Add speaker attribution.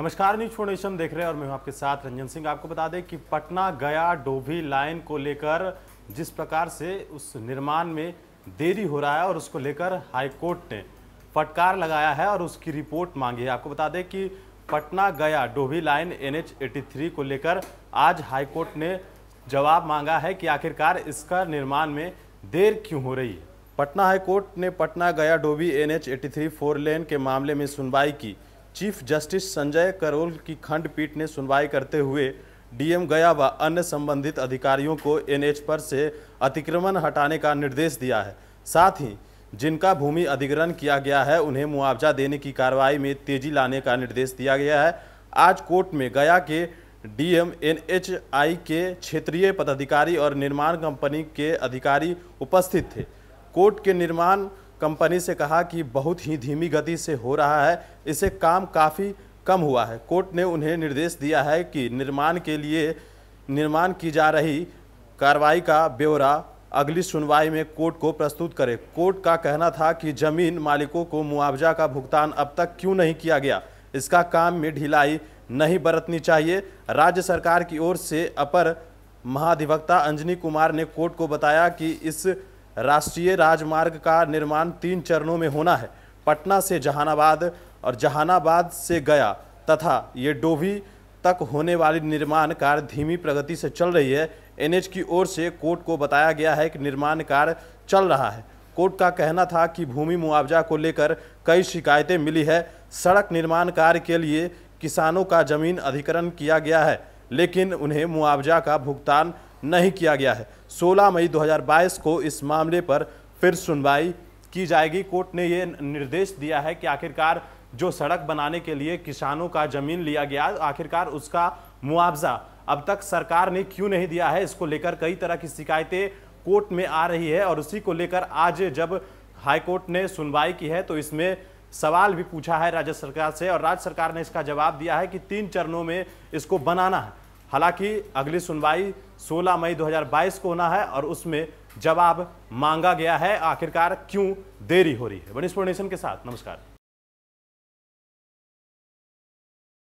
Speaker 1: नमस्कार news foundation देख रहे हैं और मैं हूं आपके साथ रंजन सिंह आपको बता दें कि पटना गया डोभी लाइन को लेकर जिस प्रकार से उस निर्माण में देरी हो रहा है और उसको लेकर हाईकोर्ट ने फटकार लगाया है और उसकी रिपोर्ट मांगी है आपको बता दें कि Patna Gaya Dobhi line N H को लेकर आज हाईकोर्ट ने जवाब मांगा है कि आखिरकार इसका निर्माण में देर क्यों हो रही है पटना हाईकोर्ट ने Patna Gaya Dobhi N H four lane के मामले में सुनवाई की चीफ जस्टिस संजय करोल की खंडपीठ ने सुनवाई करते हुए डीएम गया व अन्य संबंधित अधिकारियों को एनएच पर से अतिक्रमण हटाने का निर्देश दिया है साथ ही जिनका भूमि अधिग्रहण किया गया है उन्हें मुआवजा देने की कार्रवाई में तेजी लाने का निर्देश दिया गया है आज कोर्ट में गया के डीएम एनएचआई के क्षेत्रीय पदाधिकारी और निर्माण कंपनी के अधिकारी उपस्थित थे कोर्ट के निर्माण कंपनी से कहा कि बहुत ही धीमी गति से हो रहा है इसे काम काफ़ी कम हुआ है कोर्ट ने उन्हें निर्देश दिया है कि निर्माण के लिए निर्माण की जा रही कार्रवाई का ब्यौरा अगली सुनवाई में कोर्ट को प्रस्तुत करें कोर्ट का कहना था कि जमीन मालिकों को मुआवजा का भुगतान अब तक क्यों नहीं किया गया इसका काम में ढिलाई नहीं बरतनी चाहिए राज्य सरकार की ओर से अपर महाधिवक्ता अंजनी कुमार ने कोर्ट को बताया कि इस राष्ट्रीय राजमार्ग का निर्माण तीन चरणों में होना है पटना से जहानाबाद और जहानाबाद से गया तथा ये डोभी तक होने वाली निर्माण कार्य धीमी प्रगति से चल रही है एनएच की ओर से कोर्ट को बताया गया है कि निर्माण कार्य चल रहा है कोर्ट का कहना था कि भूमि मुआवजा को लेकर कई शिकायतें मिली है सड़क निर्माण कार्य के लिए किसानों का जमीन अधिकरण किया गया है लेकिन उन्हें मुआवजा का भुगतान नहीं किया गया है 16 मई 2022 को इस मामले पर फिर सुनवाई की जाएगी कोर्ट ने ये निर्देश दिया है कि आखिरकार जो सड़क बनाने के लिए किसानों का जमीन लिया गया आखिरकार उसका मुआवजा अब तक सरकार ने क्यों नहीं दिया है इसको लेकर कई तरह की शिकायतें कोर्ट में आ रही है और उसी को लेकर आज जब हाईकोर्ट ने सुनवाई की है तो इसमें सवाल भी पूछा है राज्य सरकार से और राज्य सरकार ने इसका जवाब दिया है कि तीन चरणों में इसको बनाना है हालांकि अगली सुनवाई 16 मई 2022 को होना है और उसमें जवाब मांगा गया है आखिरकार क्यों देरी हो रही है बनिस्फोर के साथ नमस्कार